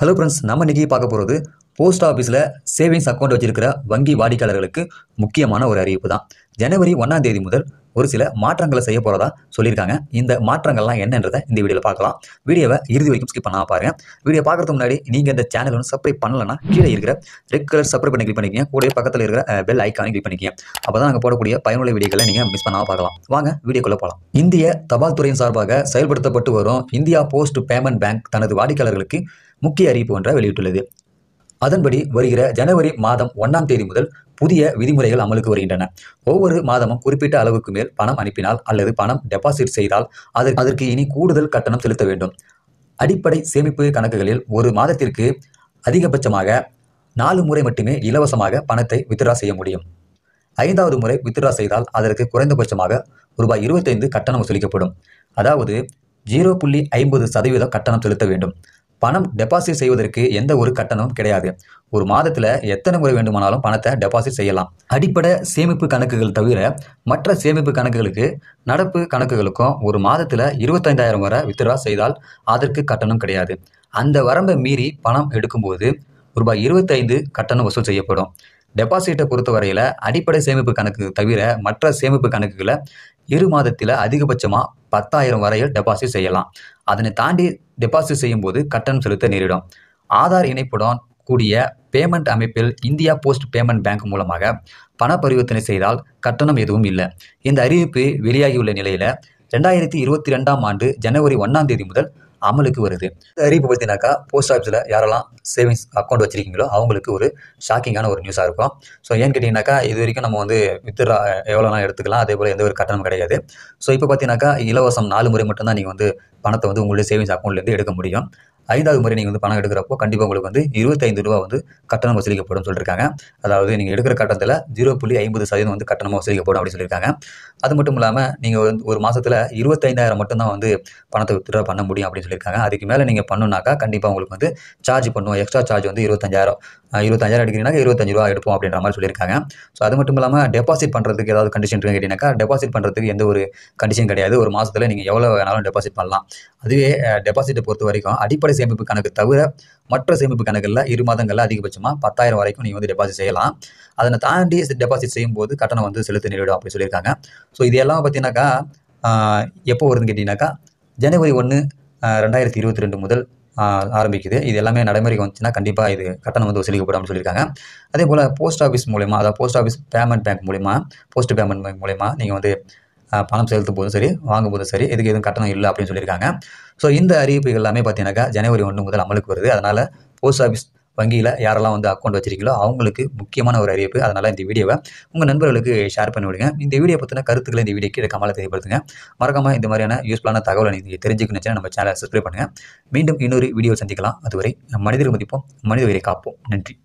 hello friends நம்ம இன்றைக்கி பார்க்க போகிறது போஸ்ட் ஆஃபீஸில் சேவிங்ஸ் அக்கௌண்ட் வச்சிருக்கிற வங்கி வாடிக்கையாளர்களுக்கு முக்கியமான ஒரு அறிவிப்பு தான் ஜனவரி ஒன்றாம் தேதி முதல் ஒரு சில மாற்றங்களை செய்ய போகிறதா சொல்லியிருக்காங்க இந்த மாற்றங்கள்லாம் என்னன்றதை இந்த வீடியோவில் பார்க்கலாம் வீடியோவை இறுதி வரைக்கும் ஸ்கிப் பண்ணாமல் பாருங்கள் வீடியோ பார்க்குறதுக்கு முன்னாடி நீங்கள் இந்த சேனல் ஒன்று சப்ஸ்கிரைப் பண்ணலன்னா கீழே இருக்கிற ரெட் கலர் சப்ஸ்கிரைப் பண்ணி கிளிக் பண்ணிக்கிங்க கூட பக்கத்தில் இருக்கிற பெல் ஐக்கானே கிளிக் பண்ணிக்கிங்க அப்போ தான் நாங்கள் போடக்கூடிய பயனுள்ள வீடியோக்களை நீங்கள் மிஸ் பண்ணாமல் பார்க்கலாம் வாங்க வீடியோக்குள்ளே போகலாம் இந்திய தபால் துறையின் சார்பாக செயல்படுத்தப்பட்டு வரும் இந்தியா போஸ்ட் பேமெண்ட் பேங்க் தனது வாடிக்கையாளர்களுக்கு முக்கிய அறிவிப்பு ஒன்றை வெளியிட்டுள்ளது அதன்படி வருகிற ஜனவரி மாதம் ஒன்றாம் தேதி முதல் புதிய விதிமுறைகள் அமலுக்கு வருகின்றன ஒவ்வொரு மாதமும் குறிப்பிட்ட அளவுக்கு மேல் பணம் அனுப்பினால் அல்லது பணம் டெபாசிட் செய்தால் அதற்கு இனி கூடுதல் கட்டணம் செலுத்த வேண்டும் அடிப்படை சேமிப்பு கணக்குகளில் ஒரு மாதத்திற்கு அதிகபட்சமாக நாலு முறை மட்டுமே இலவசமாக பணத்தை வித்ட்ரா செய்ய முடியும் ஐந்தாவது முறை வித்ட்ரா செய்தால் அதற்கு குறைந்தபட்சமாக ரூபாய் இருபத்தைந்து கட்டணம் வசூலிக்கப்படும் அதாவது ஜீரோ புள்ளி ஐம்பது சதவீதம் கட்டணம் செலுத்த வேண்டும் பணம் டெபாசிட் செய்வதற்கு எந்த ஒரு கட்டணமும் கிடையாது ஒரு மாதத்தில் எத்தனை முறை வேண்டுமானாலும் பணத்தை டெபாசிட் செய்யலாம் அடிப்படை சேமிப்பு கணக்குகள் தவிர மற்ற சேமிப்பு கணக்குகளுக்கு நடப்பு கணக்குகளுக்கும் ஒரு மாதத்தில் இருபத்தைந்தாயிரம் வரை வித்ட்ரா செய்தால் அதற்கு கட்டணம் கிடையாது அந்த வரம்பை மீறி பணம் எடுக்கும்போது ரூபாய் இருபத்தைந்து கட்டணம் வசூல் செய்யப்படும் டெபாசிட்டை பொறுத்தவரையில் அடிப்படை சேமிப்பு கணக்கு தவிர மற்ற சேமிப்பு கணக்குகளை இரு மாதத்தில் அதிகபட்சமாக பத்தாயிரம் வரையில் டெபாசிட் செய்யலாம் அதனை தாண்டி டெபாசிட் செய்யும்போது கட்டணம் செலுத்த நேரிடும் ஆதார் இணைப்புடன் கூடிய பேமெண்ட் அமைப்பில் இந்தியா போஸ்ட் பேமெண்ட் பேங்க் மூலமாக பண பரிவர்த்தனை செய்தால் கட்டணம் எதுவும் இல்லை இந்த அறிவிப்பு வெளியாகியுள்ள நிலையில் ரெண்டாயிரத்தி இருபத்தி ரெண்டாம் ஆண்டு ஜனவரி ஒன்றாம் தேதி முதல் அமலுக்கு வருது அறிவிப்பு பார்த்தீங்கன்னாக்கா போஸ்ட் ஆஃபீஸில் யாரெல்லாம் சேவிங்ஸ் அக்கௌண்ட் வச்சிருக்கீங்களோ அவங்களுக்கு ஒரு ஷாக்கிங்கான ஒரு நியூஸாக இருக்கும் ஸோ ஏன்னு கேட்டிங்கனாக்கா இது வரைக்கும் நம்ம வந்து வித்ரா எவ்வளோலாம் எடுத்துக்கலாம் அதே போல் எந்த ஒரு கட்டணம் கிடையாது ஸோ இப்போ பார்த்தீங்கன்னாக்கா இலவசம் நாலு முறை மட்டும்தான் நீங்கள் வந்து பணத்தை வந்து உங்களுடைய சேவிங்ஸ் அக்கௌண்ட்லேருந்து எடுக்க முடியும் ஐந்தாவது முறை நீங்கள் வந்து பணம் எடுக்கிறப்போ கண்டிப்பாக உங்களுக்கு வந்து இருபத்தைந்து ரூபா வந்து கட்டணம் வசூலிக்கப்படும் சொல்லியிருக்காங்க அதாவது நீங்கள் எடுக்கிற கட்டணத்தில் ஜீரோ புள்ளி ஐம்பது சதவீதம் வந்து கட்டணமாக வசூலிக்கப்படும் அப்படின்னு சொல்லியிருக்காங்க அது மட்டும் இல்லாமல் நீங்கள் வந்து ஒரு மாதத்தில் இருபத்தைந்தாயிரம் மட்டும்தான் வந்து பணத்தை வித்ரா பண்ண முடியும் அப்படின்னு சொல்லியிருக்காங்க அதுக்கு மேலே நீங்கள் பண்ணுனாக்கா கண்டிப்பாக உங்களுக்கு வந்து சார்ஜ் பண்ணுவோம் எக்ஸ்ட்ரா சார்ஜ் வந்து இருபத்தஞ்சாயிரம் இருபத்தஞ்சாயிரம் எடுக்கிறீங்கன்னா இருபத்தஞ்சு ரூபா எடுப்போம் அப்படின்ற மாதிரி சொல்லியிருக்காங்க ஸோ அது மட்டும் இல்லாமல் டெபாசிட் பண்ணுறதுக்கு ஏதாவது கண்டிஷன் இருக்குன்னு கேட்டிங்கனாக்கா டெபாசிட் பண்ணுறதுக்கு எந்த ஒரு கண்டிஷன் கிடையாது ஒரு மாதத்தில் நீங்கள் எவ்வளோ வேணாலும் டெபாசிட் பண்ணலாம் அதுவே டெபாசிட்டை பொறுத்த வரைக்கும் அடிப்படை சேமிப்பு கணக்கு தவிர மற்ற சேமிப்பு கணக்கில் இரு மாதங்களில் அதிகபட்சமாக பத்தாயிரம் வரைக்கும் நீங்கள் வந்து டெபாசிட் செய்யலாம் அதனை தாண்டி டெபாசிட் செய்யும்போது கட்டணம் வந்து செலுத்த நேரிடும் அப்படின்னு சொல்லியிருக்காங்க ஸோ இது எல்லாம் பார்த்தீங்கன்னாக்கா எப்போ வருதுன்னு கேட்டிங்கனாக்கா ஜனவரி ஒன்று ரெண்டாயிரத்தி இருபத்தி ரெண்டு முதல் ஆரம்பிக்குது இது எல்லாமே நடைமுறைக்கு வந்துச்சுன்னா கண்டிப்பாக இது கட்டணம் வந்து வசூலிக்கப்படும் அப்படின்னு சொல்லியிருக்காங்க அதே போல் போஸ்ட் ஆஃபீஸ் மூலிமா அதாவது போஸ்ட் ஆஃபீஸ் பேமெண்ட் பேங்க் மூலிமா போஸ்ட் பேமெண்ட் பேங்க் மூலிமா நீங்கள் வந்து பணம் செலுத்தும் போதும் சரி வாங்கும் போதும் சரி இதுக்கு எதுவும் கட்டணம் இல்லை அப்படின்னு சொல்லியிருக்காங்க ஸோ இந்த அறிவிப்புகள் எல்லாமே பார்த்தீங்கன்னாக்கா ஜனவரி ஒன்று முதல் அமலுக்கு வருது அதனால் போஸ்ட் ஆஃபீஸ் வங்கியில் யாரெல்லாம் வந்து அக்கௌண்ட் வச்சிருக்கீங்களோ அவங்களுக்கு முக்கியமான ஒரு அறிவிப்பு அதனால் இந்த வீடியோவை உங்கள் நண்பர்களுக்கு ஷேர் பண்ணி விடுங்க இந்த வீடியோ பற்றின கருத்துக்களை இந்த வீடியோ கீழே கமலை தெரியப்படுத்துங்க மறக்காமல் இந்த மாதிரியான யூஸ்ஃபுல்லான தகவலை நீங்கள் தெரிஞ்சுக்கணுச்சுன்னா நம்ம சேனலை சப்ஸ்கிரைப் பண்ணுங்கள் மீண்டும் இன்னொரு வீடியோ சந்திக்கலாம் அதுவரை மனிதர் மதிப்போம் மனித உயிரை காப்போம் நன்றி